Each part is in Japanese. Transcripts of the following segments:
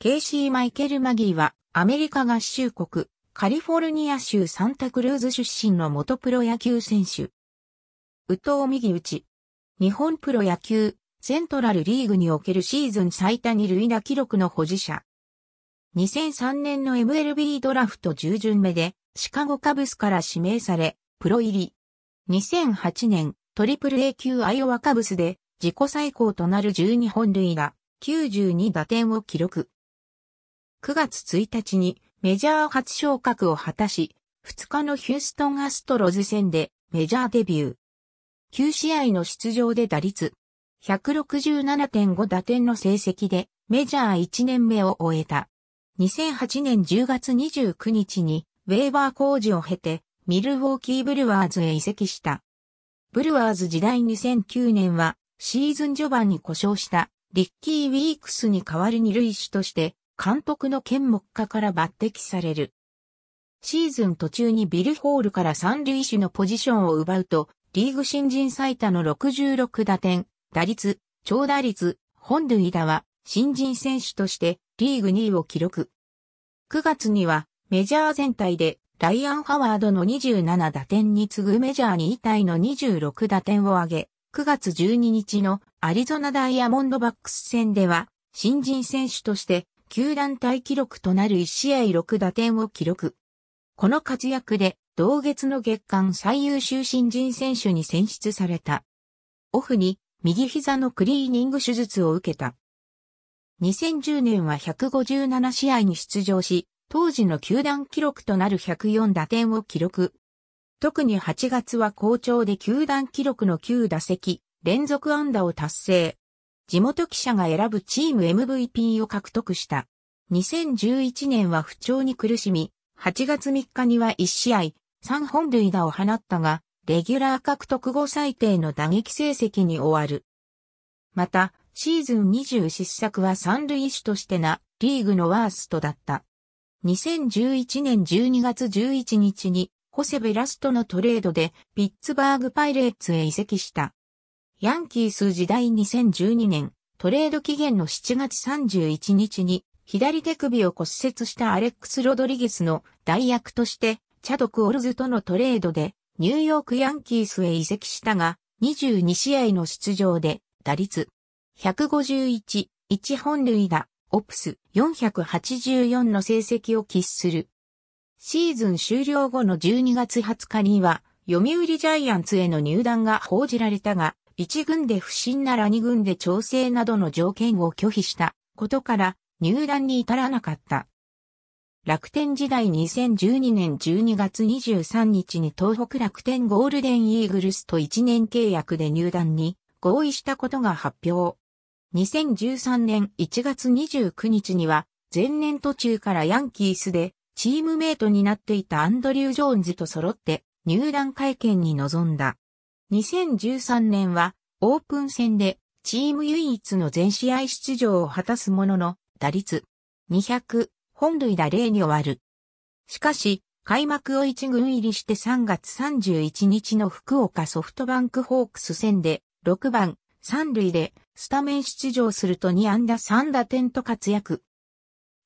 ケイシー・マイケル・マギーは、アメリカ合衆国、カリフォルニア州サンタクルーズ出身の元プロ野球選手。宇藤右打ち。日本プロ野球、セントラルリーグにおけるシーズン最多に塁打記録の保持者。2003年の MLB ドラフト10巡目で、シカゴカブスから指名され、プロ入り。2008年、トリプル A 級アイオワカブスで、自己最高となる12本塁打、92打点を記録。9月1日にメジャー初昇格を果たし、2日のヒューストンアストロズ戦でメジャーデビュー。9試合の出場で打率167.5打点の成績でメジャー1年目を終えた。2008年10月29日にウェーバー工事を経てミルウォーキーブルワーズへ移籍した。ブルワーズ時代2009年はシーズン序盤に故障したリッキー・ウィークスに代わりに類主として監督の剣目下から抜擢される。シーズン途中にビルホールから三塁手のポジションを奪うと、リーグ新人最多の66打点、打率、長打率、本塁打は新人選手としてリーグ2位を記録。9月にはメジャー全体でライアン・ハワードの27打点に次ぐメジャー2位タイの26打点を挙げ、9月12日のアリゾナダイヤモンドバックス戦では新人選手として球団体記録となる1試合6打点を記録。この活躍で、同月の月間最優秀新人選手に選出された。オフに、右膝のクリーニング手術を受けた。2010年は157試合に出場し、当時の球団記録となる104打点を記録。特に8月は好調で球団記録の9打席、連続安打を達成。地元記者が選ぶチーム MVP を獲得した。2011年は不調に苦しみ、8月3日には1試合、3本塁打を放ったが、レギュラー獲得後最低の打撃成績に終わる。また、シーズン20失策は三塁手としてな、リーグのワーストだった。2011年12月11日に、ホセベラストのトレードで、ピッツバーグパイレーツへ移籍した。ヤンキース時代2012年、トレード期限の7月31日に、左手首を骨折したアレックス・ロドリゲスの代役として、チャド・クオルズとのトレードで、ニューヨーク・ヤンキースへ移籍したが、22試合の出場で、打率、151、1本塁打、オプス484の成績を喫する。シーズン終了後の12月20日には、読売ジャイアンツへの入団が報じられたが、一軍で不審なら二軍で調整などの条件を拒否したことから入団に至らなかった。楽天時代2012年12月23日に東北楽天ゴールデンイーグルスと1年契約で入団に合意したことが発表。2013年1月29日には前年途中からヤンキースでチームメイトになっていたアンドリュー・ジョーンズと揃って入団会見に臨んだ。2013年はオープン戦でチーム唯一の全試合出場を果たすものの打率200本塁打0に終わる。しかし、開幕を一軍入りして3月31日の福岡ソフトバンクホークス戦で6番3塁でスタメン出場すると2安打3打点と活躍。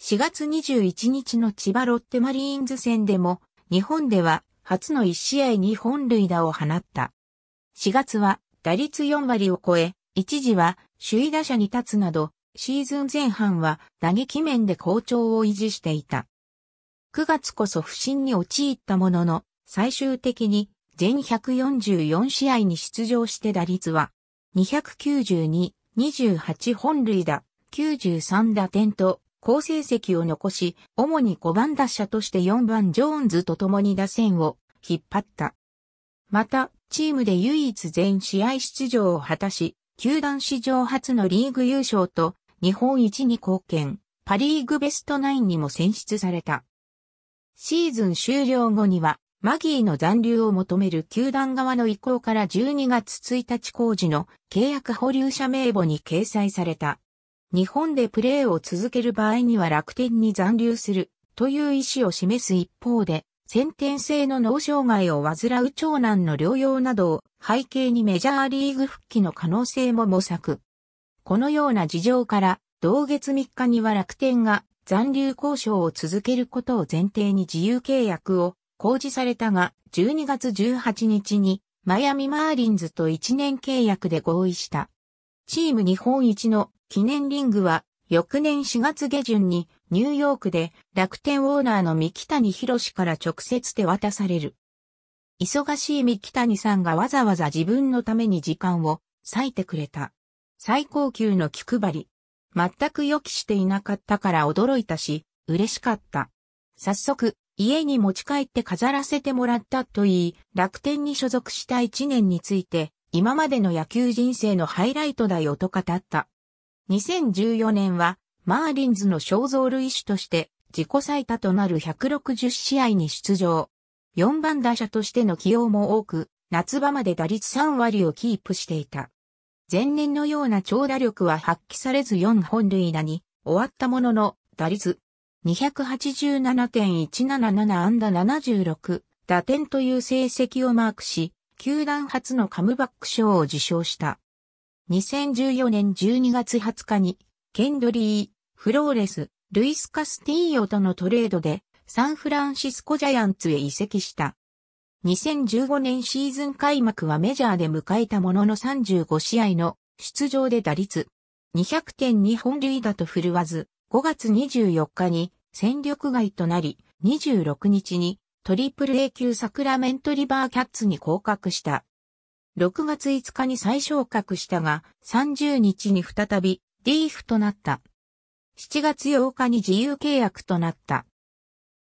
4月21日の千葉ロッテマリーンズ戦でも日本では初の1試合に本塁打を放った。4月は打率4割を超え、一時は首位打者に立つなど、シーズン前半は打撃面で好調を維持していた。9月こそ不振に陥ったものの、最終的に全144試合に出場して打率は、292、28本塁打、93打点と、好成績を残し、主に5番打者として4番ジョーンズと共に打線を引っ張った。また、チームで唯一全試合出場を果たし、球団史上初のリーグ優勝と日本一に貢献、パリーグベストナインにも選出された。シーズン終了後には、マギーの残留を求める球団側の意向から12月1日工事の契約保留者名簿に掲載された。日本でプレーを続ける場合には楽天に残留するという意思を示す一方で、先天性の脳障害を患う長男の療養などを背景にメジャーリーグ復帰の可能性も模索。このような事情から、同月3日には楽天が残留交渉を続けることを前提に自由契約を公示されたが、12月18日にマイアミマーリンズと1年契約で合意した。チーム日本一の記念リングは翌年4月下旬にニューヨークで楽天オーナーの三木谷博士から直接手渡される。忙しい三木谷さんがわざわざ自分のために時間を割いてくれた。最高級の気配り。全く予期していなかったから驚いたし、嬉しかった。早速、家に持ち帰って飾らせてもらったと言い、楽天に所属した一年について、今までの野球人生のハイライトだよと語った。2014年は、マーリンズの肖像類種として、自己最多となる160試合に出場。4番打者としての起用も多く、夏場まで打率3割をキープしていた。前年のような長打力は発揮されず4本類打に終わったものの、打率287.177安打76打点という成績をマークし、球団初のカムバック賞を受賞した。2014年12月20日に、ケンドリー、フローレス、ルイス・カスティーヨとのトレードで、サンフランシスコジャイアンツへ移籍した。2015年シーズン開幕はメジャーで迎えたものの35試合の出場で打率200点に本塁打と振るわず、5月24日に戦力外となり、26日にトリプル A 級サクラメントリバーキャッツに降格した。6月5日に再昇格したが、30日に再び、リーフとなった。7月8日に自由契約となった。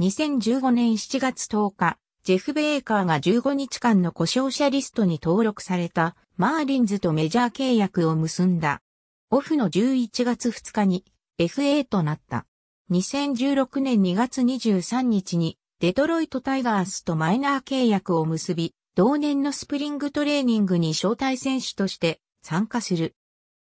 2015年7月10日、ジェフ・ベーカーが15日間の故障者リストに登録されたマーリンズとメジャー契約を結んだ。オフの11月2日に FA となった。2016年2月23日にデトロイト・タイガースとマイナー契約を結び、同年のスプリングトレーニングに招待選手として参加する。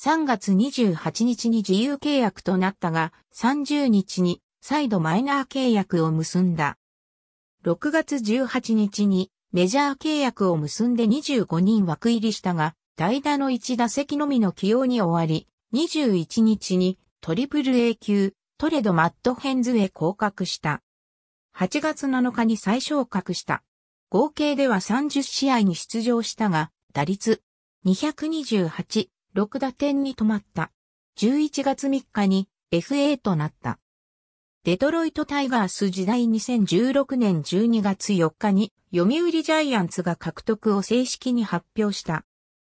3月28日に自由契約となったが、30日に再度マイナー契約を結んだ。6月18日にメジャー契約を結んで25人枠入りしたが、代打の1打席のみの起用に終わり、21日にトリプル A 級トレドマットヘンズへ降格した。8月7日に再昇格した。合計では30試合に出場したが、打率228、6打点に止まった。11月3日に FA となった。デトロイトタイガース時代2016年12月4日に読売ジャイアンツが獲得を正式に発表した。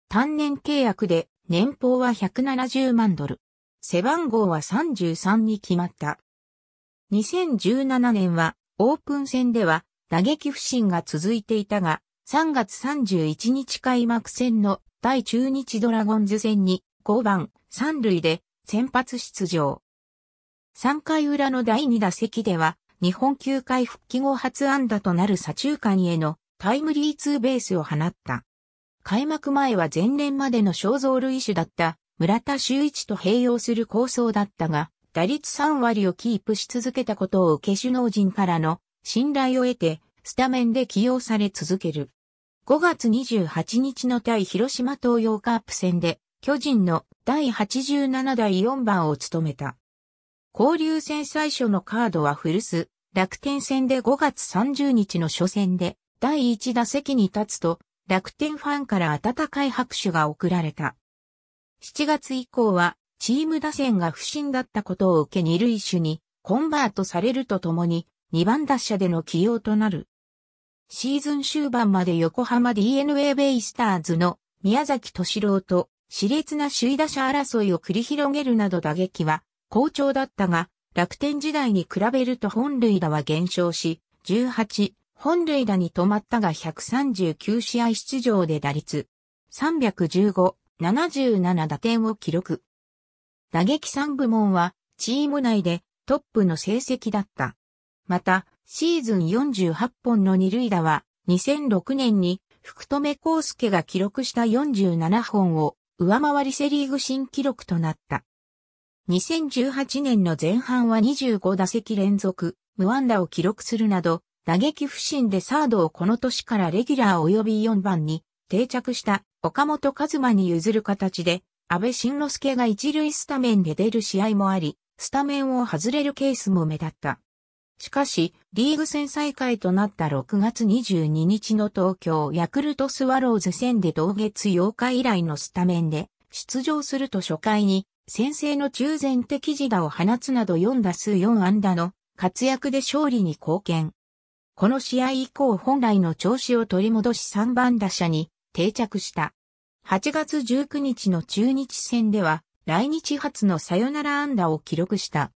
単年契約で年俸は170万ドル。背番号は33に決まった。2017年はオープン戦では打撃不振が続いていたが、3月31日開幕戦の対中日ドラゴンズ戦に5番三塁で先発出場。3回裏の第2打席では、日本球界復帰後初安打となる左中間へのタイムリーツーベースを放った。開幕前は前年までの肖像類種だった村田修一と併用する構想だったが、打率3割をキープし続けたことを受け首脳陣からの信頼を得て、スタメンで起用され続ける。5月28日の対広島東洋カープ戦で、巨人の第87代4番を務めた。交流戦最初のカードは古巣、楽天戦で5月30日の初戦で、第1打席に立つと、楽天ファンから温かい拍手が送られた。7月以降は、チーム打線が不振だったことを受け二塁手に、コンバートされるとともに、2番打者での起用となる。シーズン終盤まで横浜 DNA ベイスターズの宮崎敏郎と熾烈な首位打者争いを繰り広げるなど打撃は好調だったが、楽天時代に比べると本塁打は減少し、18、本塁打に止まったが139試合出場で打率315、77打点を記録。打撃3部門はチーム内でトップの成績だった。また、シーズン48本の二塁打は、2006年に福留孝介が記録した47本を上回りセリーグ新記録となった。2018年の前半は25打席連続、無安打を記録するなど、打撃不振でサードをこの年からレギュラー及び4番に定着した岡本和馬に譲る形で、安倍晋之助が一塁スタメンで出る試合もあり、スタメンを外れるケースも目立った。しかし、リーグ戦再開となった6月22日の東京ヤクルトスワローズ戦で同月8日以来のスタメンで出場すると初回に先制の中前的自打を放つなど4打数4安打の活躍で勝利に貢献。この試合以降本来の調子を取り戻し3番打者に定着した。8月19日の中日戦では来日初のサヨナラ安打を記録した。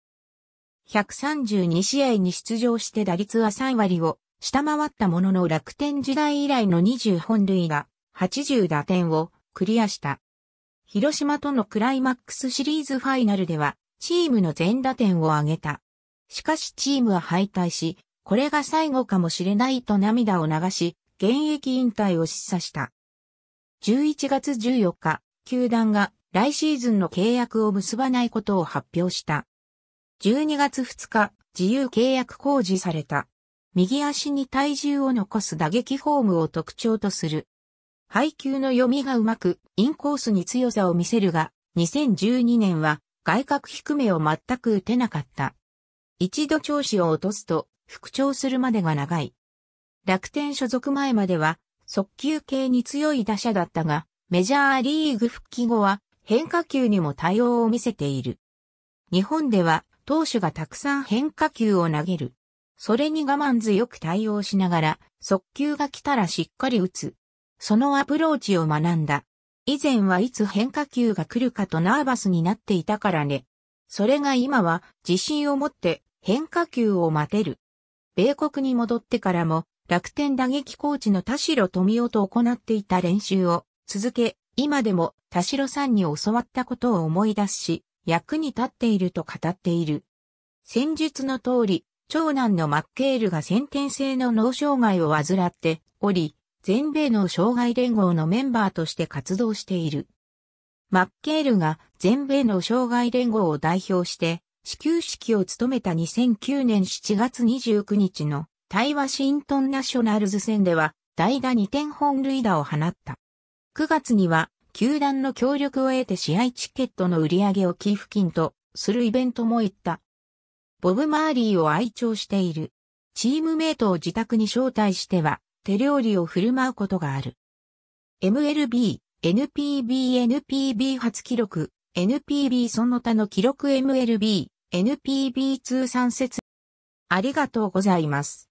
132試合に出場して打率は3割を下回ったものの楽天時代以来の20本塁打、80打点をクリアした。広島とのクライマックスシリーズファイナルでは、チームの全打点を挙げた。しかしチームは敗退し、これが最後かもしれないと涙を流し、現役引退を示唆した。11月14日、球団が来シーズンの契約を結ばないことを発表した。12月2日、自由契約公示された。右足に体重を残す打撃フォームを特徴とする。配球の読みがうまく、インコースに強さを見せるが、2012年は外角低めを全く打てなかった。一度調子を落とすと、復調するまでが長い。楽天所属前までは、速球系に強い打者だったが、メジャーリーグ復帰後は変化球にも対応を見せている。日本では投手がたくさん変化球を投げる。それに我慢強く対応しながら、速球が来たらしっかり打つ。そのアプローチを学んだ。以前はいつ変化球が来るかとナーバスになっていたからね。それが今は自信を持って変化球を待てる。米国に戻ってからも楽天打撃コーチの田代富夫と行っていた練習を続け、今でも田代さんに教わったことを思い出すし、役に立っていると語っている。戦術の通り、長男のマッケールが先天性の脳障害を患っており、全米脳障害連合のメンバーとして活動している。マッケールが全米脳障害連合を代表して、始球式を務めた2009年7月29日の対ワシントンナショナルズ戦では、代打2点本塁打を放った。9月には球団の協力を得て試合チケットの売り上げを寄付金とするイベントも行った。ボブ・マーリーを愛聴している。チームメイトを自宅に招待しては手料理を振る舞うことがある。MLB、NPB、NPB 初記録、NPB その他の記録 MLB、NPB 通算説。ありがとうございます。